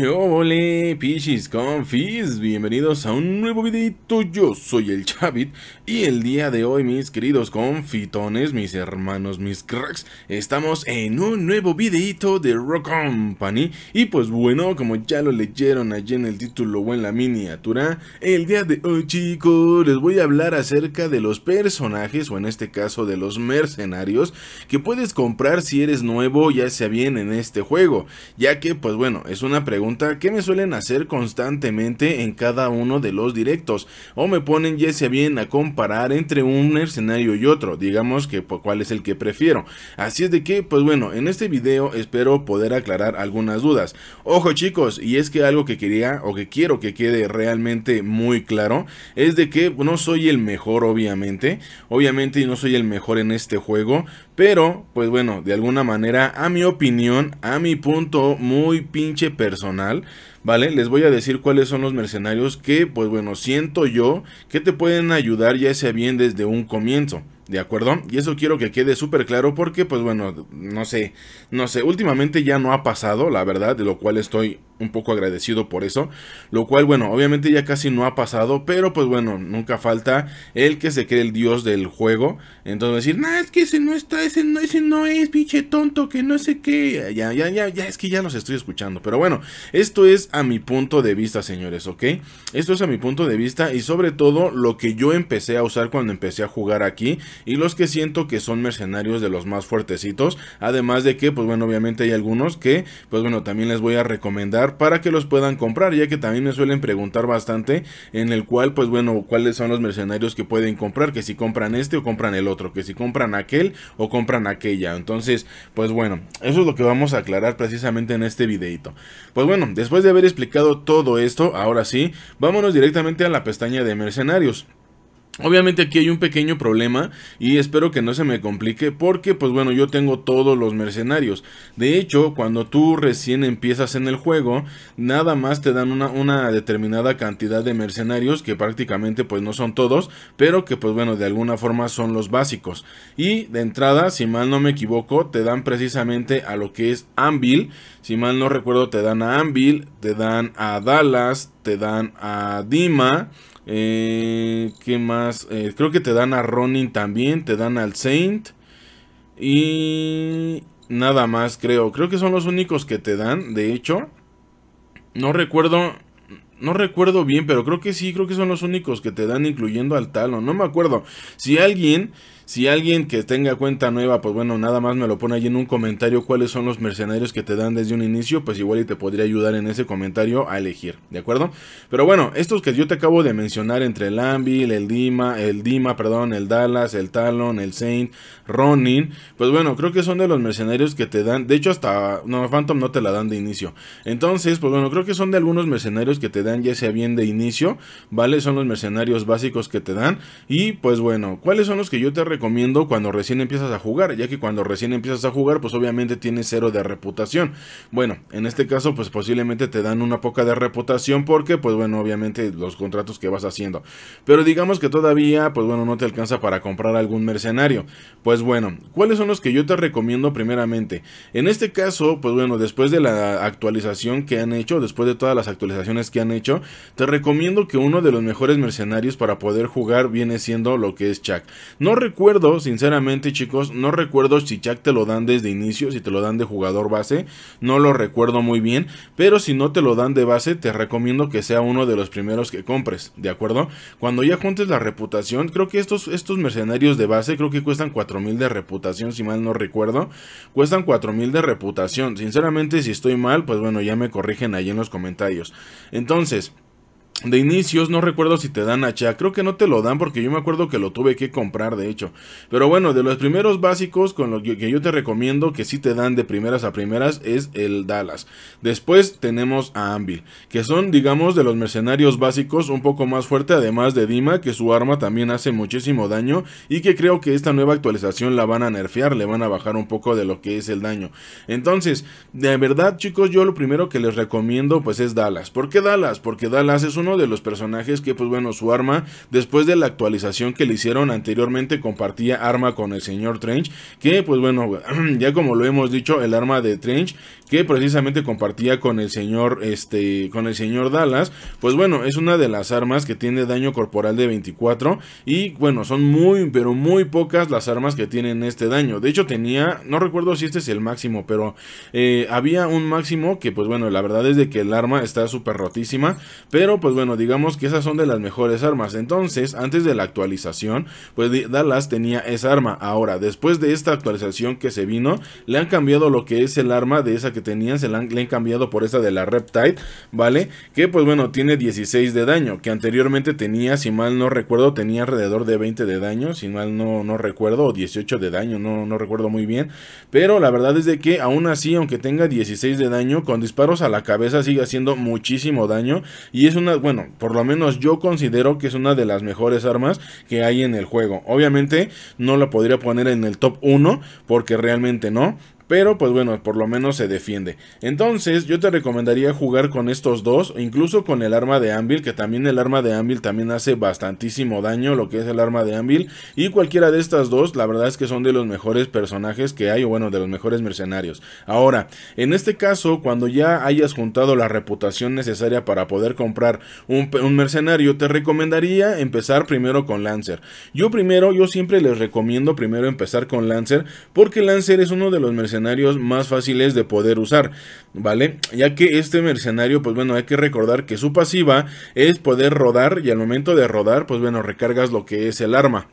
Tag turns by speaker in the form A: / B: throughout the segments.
A: Hola ole, pichis confis? Bienvenidos a un nuevo videito, yo soy el Chavit y el día de hoy mis queridos confitones, mis hermanos, mis cracks, estamos en un nuevo videito de Rock Company y pues bueno, como ya lo leyeron allí en el título o en la miniatura, el día de hoy chicos les voy a hablar acerca de los personajes o en este caso de los mercenarios que puedes comprar si eres nuevo ya sea bien en este juego, ya que pues bueno, es una pregunta que me suelen hacer constantemente en cada uno de los directos, o me ponen ya sea bien a comparar entre un escenario y otro, digamos que pues, cuál es el que prefiero. Así es de que, pues bueno, en este video espero poder aclarar algunas dudas. Ojo chicos, y es que algo que quería o que quiero que quede realmente muy claro, es de que no soy el mejor obviamente, obviamente no soy el mejor en este juego, pero, pues bueno, de alguna manera, a mi opinión, a mi punto muy pinche personal, ¿vale? Les voy a decir cuáles son los mercenarios que, pues bueno, siento yo que te pueden ayudar ya sea bien desde un comienzo. ¿De acuerdo? Y eso quiero que quede súper claro porque, pues bueno, no sé, no sé, últimamente ya no ha pasado, la verdad, de lo cual estoy un poco agradecido por eso. Lo cual, bueno, obviamente ya casi no ha pasado. Pero pues bueno, nunca falta el que se cree el dios del juego. Entonces decir, nah, es que ese no está, ese no, ese no es, pinche tonto, que no sé qué. Ya, ya, ya, ya, es que ya los estoy escuchando. Pero bueno, esto es a mi punto de vista, señores, ¿ok? Esto es a mi punto de vista y sobre todo lo que yo empecé a usar cuando empecé a jugar aquí. Y los que siento que son mercenarios de los más fuertecitos. Además de que, pues bueno, obviamente hay algunos que, pues bueno, también les voy a recomendar para que los puedan comprar, ya que también me suelen preguntar bastante en el cual, pues bueno, cuáles son los mercenarios que pueden comprar, que si compran este o compran el otro, que si compran aquel o compran aquella. Entonces, pues bueno, eso es lo que vamos a aclarar precisamente en este videito. Pues bueno, después de haber explicado todo esto, ahora sí, vámonos directamente a la pestaña de mercenarios. Obviamente aquí hay un pequeño problema y espero que no se me complique porque pues bueno yo tengo todos los mercenarios. De hecho cuando tú recién empiezas en el juego nada más te dan una, determinada cantidad de mercenarios que prácticamente pues no son todos pero que pues bueno de alguna forma son los básicos. Y de entrada si mal no me equivoco te dan precisamente a lo que es Anvil. Si mal no recuerdo te dan a Anvil, te dan a Dallas, te dan a Dima eh, ¿Qué más? Eh, creo que te dan a Ronin también, te dan al Saint. Y nada más creo. Creo que son los únicos que te dan, de hecho. No recuerdo, no recuerdo bien, pero creo que sí, creo que son los únicos que te dan, incluyendo al Talon. No me acuerdo. Si alguien si alguien que tenga cuenta nueva, pues bueno, nada más me lo pone ahí en un comentario cuáles son los mercenarios que te dan desde un inicio, pues igual y te podría ayudar en ese comentario a elegir, ¿de acuerdo? Pero bueno, estos que yo te acabo de mencionar entre el Anvil, el Dima, el Dima, perdón, el Dallas, el Talon, el Saint, Ronin, pues bueno, creo que son de los mercenarios que te dan, de hecho hasta, no, Phantom no te la dan de inicio. Entonces, pues bueno, creo que son de algunos mercenarios que te dan ya sea bien de inicio, ¿vale? Son los mercenarios básicos que te dan y pues bueno, ¿cuáles son los que yo te recomiendo? recomiendo cuando recién empiezas a jugar, ya que cuando recién empiezas a jugar, pues obviamente tienes cero de reputación. Bueno, en este caso, pues posiblemente te dan una poca de reputación porque, pues bueno, obviamente los contratos que vas haciendo. Pero digamos que todavía, pues bueno, no te alcanza para comprar algún mercenario. Pues bueno, ¿cuáles son los que yo te recomiendo primeramente? En este caso, pues bueno, después de la actualización que han hecho, después de todas las actualizaciones que han hecho, te recomiendo que uno de los mejores mercenarios para poder jugar viene siendo lo que es Chuck. No recuerdo sinceramente chicos, no recuerdo si Jack te lo dan desde inicio, si te lo dan de jugador base, no lo recuerdo muy bien, pero si no te lo dan de base, te recomiendo que sea uno de los primeros que compres, ¿de acuerdo? Cuando ya juntes la reputación, creo que estos, estos mercenarios de base, creo que cuestan 4000 de reputación, si mal no recuerdo, cuestan 4000 de reputación, sinceramente si estoy mal, pues bueno, ya me corrigen ahí en los comentarios. Entonces, de inicios, no recuerdo si te dan a hacha, creo que no te lo dan porque yo me acuerdo que lo tuve que comprar de hecho. Pero bueno, de los primeros básicos con los que yo te recomiendo que sí te dan de primeras a primeras es el Dallas. Después tenemos a Anvil, que son digamos de los mercenarios básicos un poco más fuerte además de Dima, que su arma también hace muchísimo daño y que creo que esta nueva actualización la van a nerfear, le van a bajar un poco de lo que es el daño. Entonces, de verdad chicos, yo lo primero que les recomiendo pues es Dallas. ¿Por qué Dallas? Porque Dallas es un de los personajes que, pues bueno, su arma, después de la actualización que le hicieron anteriormente, compartía arma con el señor Trench, que, pues bueno, ya como lo hemos dicho, el arma de Trench, que precisamente compartía con el señor, este, con el señor Dallas, pues bueno, es una de las armas que tiene daño corporal de 24 y, bueno, son muy, pero muy pocas las armas que tienen este daño. De hecho, tenía, no recuerdo si este es el máximo, pero eh, había un máximo que, pues bueno, la verdad es de que el arma está súper rotísima, pero pues bueno, digamos que esas son de las mejores armas. Entonces, antes de la actualización, pues Dallas tenía esa arma. Ahora, después de esta actualización que se vino, le han cambiado lo que es el arma de esa que tenían, se la han, le han cambiado por esa de la Reptide, ¿vale? Que pues bueno, tiene 16 de daño, que anteriormente tenía, si mal no recuerdo, tenía alrededor de 20 de daño, si mal no, no recuerdo, o 18 de daño, no, no recuerdo muy bien. Pero la verdad es de que aún así, aunque tenga 16 de daño, con disparos a la cabeza sigue haciendo muchísimo daño y es una bueno, por lo menos yo considero que es una de las mejores armas que hay en el juego. Obviamente no la podría poner en el top 1 porque realmente no, pero pues bueno, por lo menos se defiende. Entonces yo te recomendaría jugar con estos dos, incluso con el arma de Anvil, que también el arma de Anvil también hace bastantísimo daño, lo que es el arma de Anvil. Y cualquiera de estas dos, la verdad es que son de los mejores personajes que hay, o bueno, de los mejores mercenarios. Ahora, en este caso, cuando ya hayas juntado la reputación necesaria para poder comprar un, un mercenario, te recomendaría empezar primero con Lancer. Yo primero, yo siempre les recomiendo primero empezar con Lancer, porque Lancer es uno de los mercenarios mercenarios más fáciles de poder usar, ¿vale? Ya que este mercenario, pues bueno, hay que recordar que su pasiva es poder rodar y al momento de rodar, pues bueno, recargas lo que es el arma.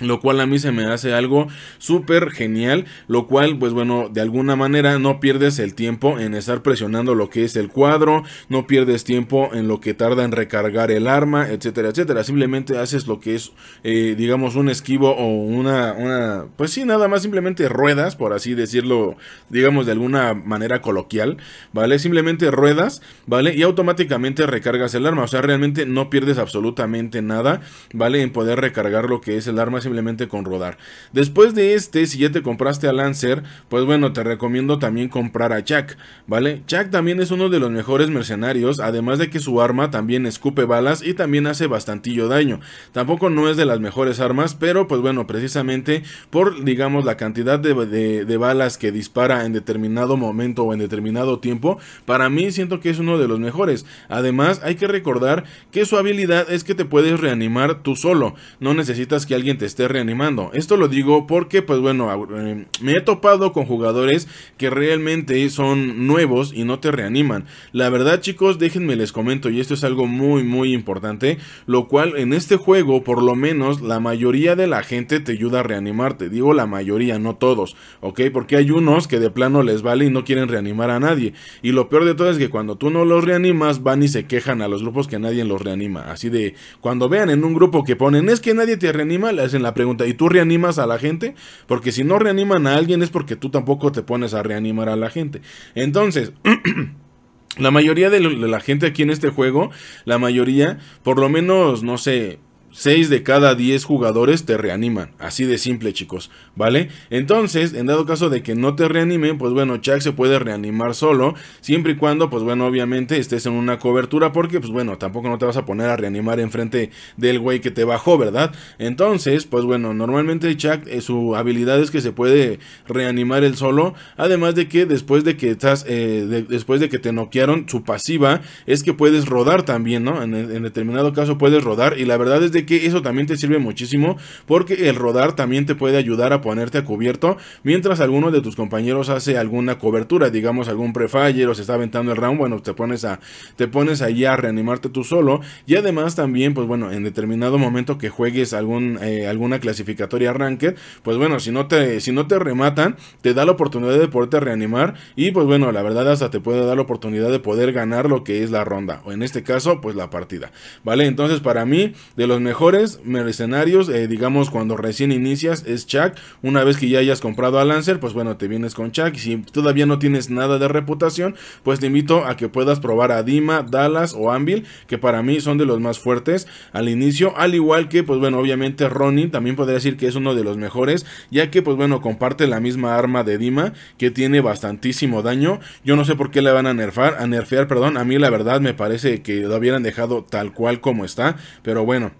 A: Lo cual a mí se me hace algo súper genial. Lo cual, pues bueno, de alguna manera no pierdes el tiempo en estar presionando lo que es el cuadro. No pierdes tiempo en lo que tarda en recargar el arma, etcétera, etcétera. Simplemente haces lo que es, eh, digamos, un esquivo o una, una... Pues sí, nada más simplemente ruedas, por así decirlo, digamos, de alguna manera coloquial. ¿Vale? Simplemente ruedas, ¿vale? Y automáticamente recargas el arma. O sea, realmente no pierdes absolutamente nada, ¿vale? En poder recargar lo que es el arma con rodar. Después de este, si ya te compraste a Lancer, pues bueno, te recomiendo también comprar a Jack, ¿vale? Jack también es uno de los mejores mercenarios, además de que su arma también escupe balas y también hace bastantillo daño. Tampoco no es de las mejores armas, pero pues bueno, precisamente por, digamos, la cantidad de, de balas que dispara en determinado momento o en determinado tiempo, para mí siento que es uno de los mejores. Además, hay que recordar que su habilidad es que te puedes reanimar tú solo, no necesitas que alguien te esté reanimando. Esto lo digo porque, pues bueno, eh, me he topado con jugadores que realmente son nuevos y no te reaniman. La verdad, chicos, déjenme les comento, y esto es algo muy, muy importante, lo cual en este juego, por lo menos, la mayoría de la gente te ayuda a reanimarte. Digo la mayoría, no todos, ¿ok? Porque hay unos que de plano les vale y no quieren reanimar a nadie. Y lo peor de todo es que cuando tú no los reanimas, van y se quejan a los grupos que nadie los reanima. Así de, cuando vean en un grupo que ponen, es que nadie te reanima, le hacen la pregunta, ¿y tú reanimas a la gente? Porque si no reaniman a alguien es porque tú tampoco te pones a reanimar a la gente. Entonces... la mayoría de la gente aquí en este juego, la mayoría, por lo menos, no sé, 6 de cada 10 jugadores te reaniman. Así de simple, chicos. ¿Vale? Entonces, en dado caso de que no te reanimen, pues bueno, Chuck se puede reanimar solo. Siempre y cuando, pues bueno, obviamente estés en una cobertura. Porque, pues bueno, tampoco no te vas a poner a reanimar en frente del güey que te bajó, ¿verdad? Entonces, pues bueno, normalmente Chuck, eh, su habilidad es que se puede reanimar el solo. Además de que después de que estás, eh, después de que te noquearon, su pasiva es que puedes rodar también, ¿no? En, en determinado caso puedes rodar. Y la verdad es de que eso también te sirve muchísimo porque el rodar también te puede ayudar a ponerte a cubierto mientras alguno de tus compañeros hace alguna cobertura, digamos algún prefire o se está aventando el round, bueno, te pones a te pones ahí a reanimarte tú solo y además también pues bueno, en determinado momento que juegues algún eh, alguna clasificatoria ranked, pues bueno, si no te si no te rematan, te da la oportunidad de poderte reanimar y pues bueno, la verdad hasta te puede dar la oportunidad de poder ganar lo que es la ronda o en este caso pues la partida, ¿vale? Entonces, para mí de los mejores mercenarios, eh, digamos cuando recién inicias, es Chuck. Una vez que ya hayas comprado a Lancer, pues bueno, te vienes con Chuck. Y si todavía no tienes nada de reputación, pues te invito a que puedas probar a Dima, Dallas o Anvil, que para mí son de los más fuertes al inicio. Al igual que, pues bueno, obviamente Ronnie, también podría decir que es uno de los mejores, ya que, pues bueno, comparte la misma arma de Dima, que tiene bastantísimo daño. Yo no sé por qué le van a nerfar, a nerfear, perdón. A mí la verdad me parece que lo hubieran dejado tal cual como está, pero bueno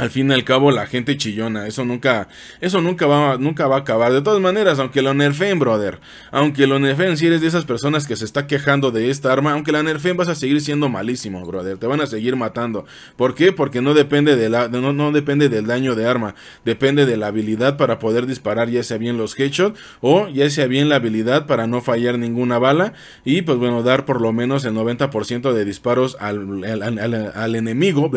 A: al fin y al cabo la gente chillona, eso nunca, eso nunca va, nunca va a acabar. De todas maneras, aunque lo nerfeen, brother, aunque lo nerfeen, si eres de esas personas que se está quejando de esta arma, aunque la nerfeen vas a seguir siendo malísimo, brother, te van a seguir matando. ¿Por qué? Porque no depende de la, no, no depende del daño de arma, depende de la habilidad para poder disparar ya sea bien los headshots o ya sea bien la habilidad para no fallar ninguna bala y pues bueno, dar por lo menos el 90% de disparos al enemigo,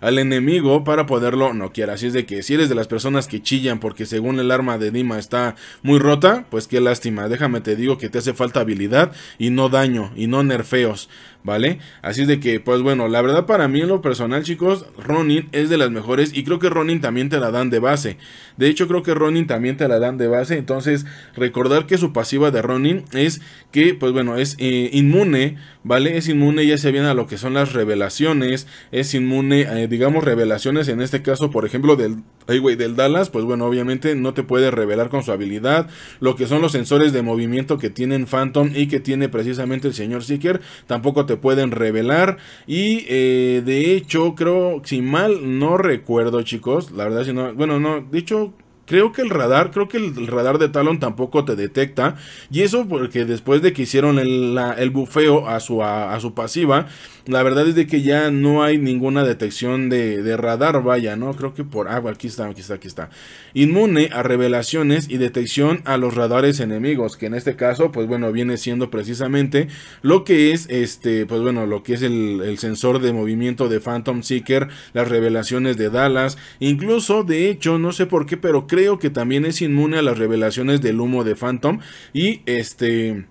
A: al enemigo para poderlo noquear. Así es de que si eres de las personas que chillan porque según el arma de Dima está muy rota, pues qué lástima. Déjame te digo que te hace falta habilidad y no daño y no nerfeos. ¿vale? Así es de que, pues bueno, la verdad para mí en lo personal, chicos, Ronin es de las mejores y creo que Ronin también te la dan de base. De hecho, creo que Ronin también te la dan de base, entonces recordar que su pasiva de Ronin es que, pues bueno, es eh, inmune, ¿vale? Es inmune ya se bien a lo que son las revelaciones, es inmune, eh, digamos, revelaciones en este caso, por ejemplo, del güey, del Dallas, pues bueno, obviamente no te puede revelar con su habilidad lo que son los sensores de movimiento que tienen Phantom y que tiene precisamente el señor Seeker, tampoco te pueden revelar y eh, de hecho creo, si mal no recuerdo chicos, la verdad si no, bueno, no, de hecho Creo que el radar, creo que el radar de Talon tampoco te detecta. Y eso porque después de que hicieron el, bufeo a su, a, su pasiva, la verdad es de que ya no hay ninguna detección de, radar, vaya, ¿no? Creo que por... agua... Ah, aquí está, aquí está, aquí está. Inmune a revelaciones y detección a los radares enemigos, que en este caso, pues bueno, viene siendo precisamente lo que es, este, pues bueno, lo que es el, el sensor de movimiento de Phantom Seeker, las revelaciones de Dallas, incluso, de hecho, no sé por qué, pero creo que también es inmune a las revelaciones del humo de Phantom y este...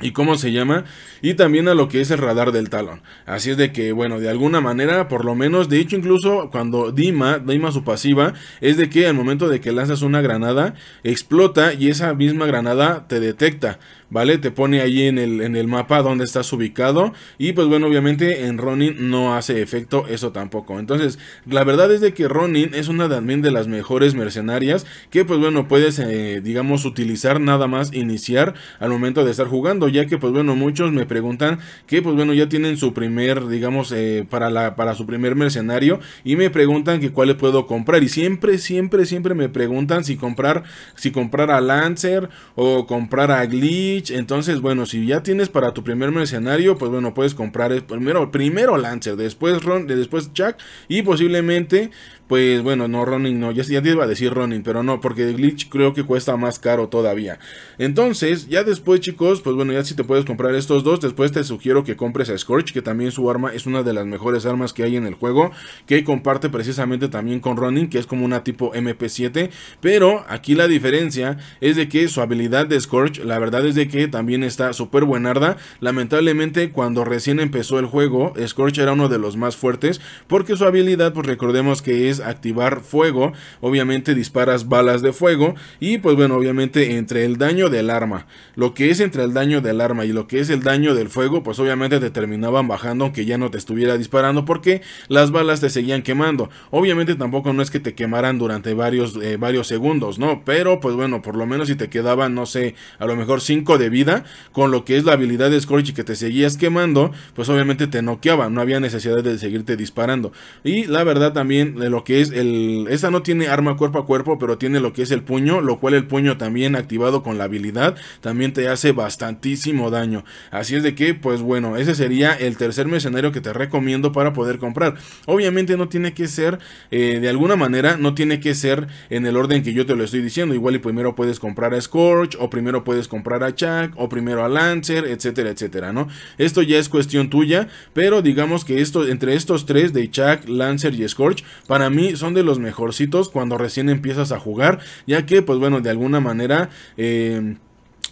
A: ¿Y cómo se llama? Y también a lo que es el radar del talón. Así es de que, bueno, de alguna manera, por lo menos, de hecho, incluso cuando Dima, Dima su pasiva, es de que al momento de que lanzas una granada, explota y esa misma granada te detecta. ¿vale? Te pone ahí en el, en el mapa donde estás ubicado y pues bueno, obviamente en Ronin no hace efecto eso tampoco. Entonces, la verdad es de que Ronin es una también de las mejores mercenarias que pues bueno, puedes, eh, digamos, utilizar nada más iniciar al momento de estar jugando, ya que pues bueno, muchos me preguntan que pues bueno, ya tienen su primer, digamos, eh, para, la, para su primer mercenario y me preguntan que cuáles puedo comprar y siempre, siempre, siempre me preguntan si comprar, si comprar a Lancer o comprar a Glitch entonces, bueno, si ya tienes para tu primer mercenario, pues bueno, puedes comprar primero, primero Lancer, después Ron, después Jack y posiblemente pues bueno, no, Ronin no. Ya, ya te iba a decir Ronin, pero no, porque Glitch creo que cuesta más caro todavía. Entonces, ya después, chicos, pues bueno, ya si te puedes comprar estos dos, después te sugiero que compres a Scorch, que también su arma es una de las mejores armas que hay en el juego, que comparte precisamente también con Ronin, que es como una tipo MP7. Pero aquí la diferencia es de que su habilidad de Scorch, la verdad es de que también está súper buenarda. Lamentablemente, cuando recién empezó el juego, Scorch era uno de los más fuertes, porque su habilidad, pues recordemos que es activar fuego. Obviamente disparas balas de fuego y pues bueno, obviamente entre el daño del arma, lo que es entre el daño del arma y lo que es el daño del fuego, pues obviamente te terminaban bajando aunque ya no te estuviera disparando porque las balas te seguían quemando. Obviamente tampoco no es que te quemaran durante varios, eh, varios segundos, ¿no? Pero pues bueno, por lo menos si te quedaban, no sé, a lo mejor 5 de vida, con lo que es la habilidad de Scorch que te seguías quemando, pues obviamente te noqueaban no había necesidad de seguirte disparando. Y la verdad también de eh, lo que es el... Esta no tiene arma cuerpo a cuerpo, pero tiene lo que es el puño, lo cual el puño también activado con la habilidad también te hace bastantísimo daño. Así es de que, pues bueno, ese sería el tercer mercenario que te recomiendo para poder comprar. Obviamente no tiene que ser, eh, de alguna manera, no tiene que ser en el orden que yo te lo estoy diciendo. Igual y primero puedes comprar a Scorch, o primero puedes comprar a Chuck, o primero a Lancer, etcétera, etcétera, ¿no? Esto ya es cuestión tuya, pero digamos que esto, entre estos tres de Chuck, Lancer y Scorch, para mí son de los mejorcitos cuando recién empiezas a jugar, ya que pues bueno, de alguna manera... Eh,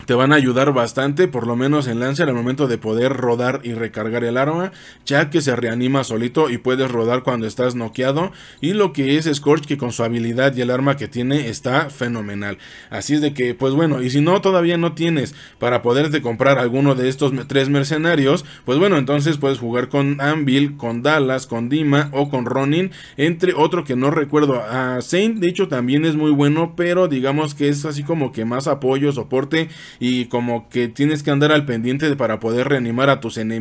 A: te van a ayudar bastante, por lo menos en Lancer, al momento de poder rodar y recargar el arma, ya que se reanima solito y puedes rodar cuando estás noqueado. Y lo que es Scorch, que con su habilidad y el arma que tiene está fenomenal. Así es de que, pues bueno, y si no todavía no tienes para poderte comprar alguno de estos tres mercenarios, pues bueno, entonces puedes jugar con Anvil, con Dallas, con Dima o con Ronin, entre otro que no recuerdo. A ah, Saint, de hecho, también es muy bueno, pero digamos que es así como que más apoyo, soporte y como que tienes que andar al pendiente para poder reanimar a tus enemigos,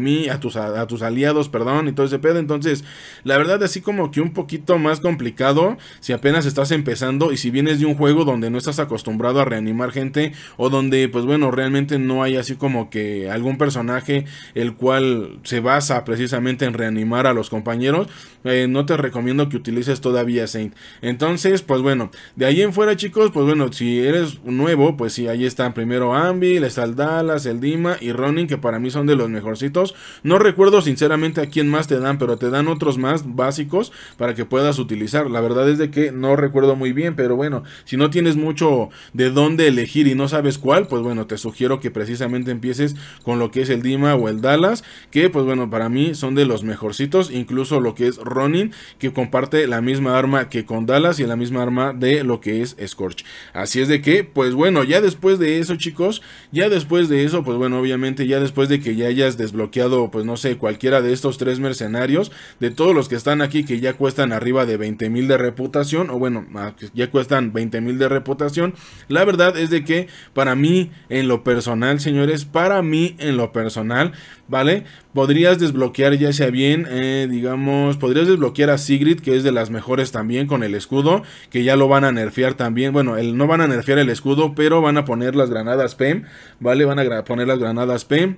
A: a tus, aliados, perdón, y todo ese pedo. Entonces, la verdad, así como que un poquito más complicado si apenas estás empezando y si vienes de un juego donde no estás acostumbrado a reanimar gente o donde, pues bueno, realmente no hay así como que algún personaje el cual se basa precisamente en reanimar a los compañeros, eh, no te recomiendo que utilices todavía Saint. Entonces, pues bueno, de ahí en fuera, chicos, pues bueno, si eres nuevo, pues sí, ahí está primero ambi, está el Dallas, el Dima y Ronin, que para mí son de los mejorcitos. No recuerdo sinceramente a quién más te dan, pero te dan otros más básicos para que puedas utilizar. La verdad es de que no recuerdo muy bien, pero bueno, si no tienes mucho de dónde elegir y no sabes cuál, pues bueno, te sugiero que precisamente empieces con lo que es el Dima o el Dallas, que pues bueno, para mí son de los mejorcitos, incluso lo que es Ronin, que comparte la misma arma que con Dallas y la misma arma de lo que es Scorch. Así es de que, pues bueno, ya después de eso, chicos, ya después de eso, pues bueno, obviamente ya después de que ya hayas desbloqueado, pues no sé, cualquiera de estos tres mercenarios, de todos los que están aquí que ya cuestan arriba de 20 mil de reputación, o bueno, ah, ya cuestan 20 mil de reputación, la verdad es de que para mí en lo personal, señores, para mí en lo personal, ¿vale? Podrías desbloquear ya sea bien, eh, digamos, podrías desbloquear a Sigrid, que es de las mejores también con el escudo, que ya lo van a nerfear también, bueno, el, no van a nerfear el escudo, pero van a poner las granadas PEM, ¿vale? Van a poner las granadas PEM.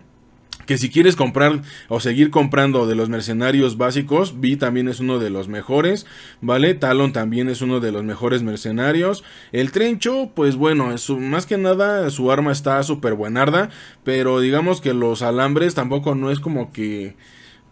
A: Que si quieres comprar o seguir comprando de los mercenarios básicos, Vi también es uno de los mejores, ¿vale? Talon también es uno de los mejores mercenarios. El Trencho, pues bueno, es, más que nada su arma está súper buenarda, pero digamos que los alambres tampoco no es como que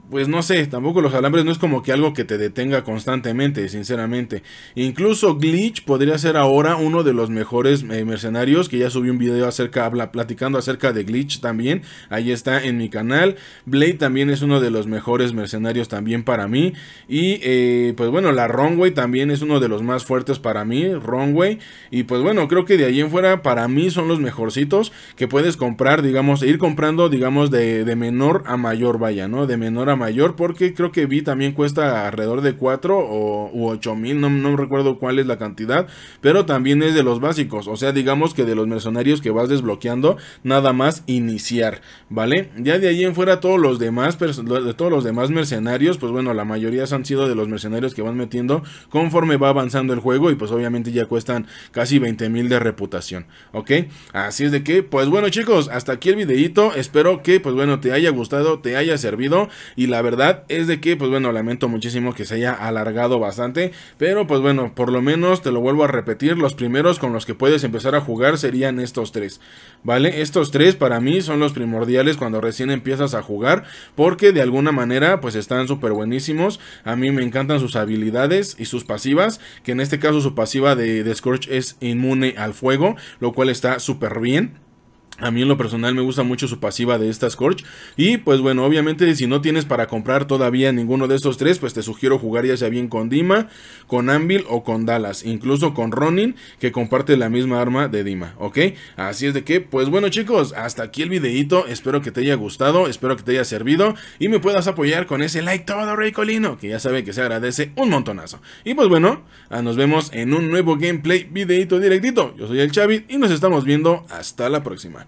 A: pues no sé, tampoco los alambres no es como que algo que te detenga constantemente, sinceramente. Incluso Glitch podría ser ahora uno de los mejores eh, mercenarios, que ya subí un video acerca, platicando acerca de Glitch también, ahí está en mi canal. Blade también es uno de los mejores mercenarios también para mí. Y eh, pues bueno, la Runway también es uno de los más fuertes para mí, Runway. Y pues bueno, creo que de ahí en fuera para mí son los mejorcitos que puedes comprar, digamos, ir comprando, digamos, de, de menor a mayor, vaya, ¿no? De menor a mayor porque creo que vi también cuesta alrededor de 4 o, u 8 mil, no, no recuerdo cuál es la cantidad, pero también es de los básicos, o sea, digamos que de los mercenarios que vas desbloqueando, nada más iniciar, ¿vale? Ya de ahí en fuera todos los demás, de todos los demás mercenarios, pues bueno, la mayoría han sido de los mercenarios que van metiendo conforme va avanzando el juego y pues obviamente ya cuestan casi 20 mil de reputación, ¿ok? Así es de que, pues bueno chicos, hasta aquí el videito, espero que pues bueno te haya gustado, te haya servido y la verdad es de que, pues bueno, lamento muchísimo que se haya alargado bastante. Pero pues bueno, por lo menos te lo vuelvo a repetir, los primeros con los que puedes empezar a jugar serían estos tres. ¿Vale? Estos tres para mí son los primordiales cuando recién empiezas a jugar. Porque de alguna manera pues están súper buenísimos. A mí me encantan sus habilidades y sus pasivas. Que en este caso su pasiva de, de Scorch es inmune al fuego. Lo cual está súper bien. A mí en lo personal me gusta mucho su pasiva de esta Scorch. Y pues bueno, obviamente si no tienes para comprar todavía ninguno de estos tres, pues te sugiero jugar ya sea bien con Dima, con Anvil o con Dallas. Incluso con Ronin, que comparte la misma arma de Dima, ¿ok? Así es de que, pues bueno chicos, hasta aquí el videito. Espero que te haya gustado, espero que te haya servido. Y me puedas apoyar con ese like todo, Rey Colino, que ya sabe que se agradece un montonazo. Y pues bueno, ah, nos vemos en un nuevo gameplay videito directito. Yo soy el Chavit y nos estamos viendo hasta la próxima.